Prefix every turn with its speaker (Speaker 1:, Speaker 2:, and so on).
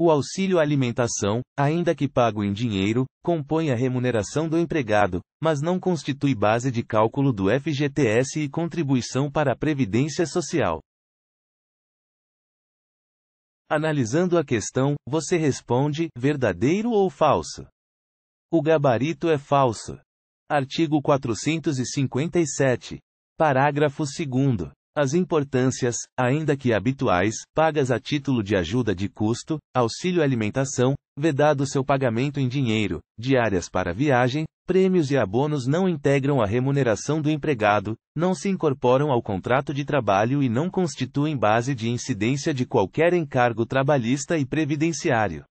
Speaker 1: O auxílio alimentação, ainda que pago em dinheiro, compõe a remuneração do empregado, mas não constitui base de cálculo do FGTS e contribuição para a Previdência Social. Analisando a questão, você responde: verdadeiro ou falso? O gabarito é falso. Artigo 457. Parágrafo 2. As importâncias, ainda que habituais, pagas a título de ajuda de custo, auxílio alimentação, vedado seu pagamento em dinheiro, diárias para viagem, prêmios e abonos não integram a remuneração do empregado, não se incorporam ao contrato de trabalho e não constituem base de incidência de qualquer encargo trabalhista e previdenciário.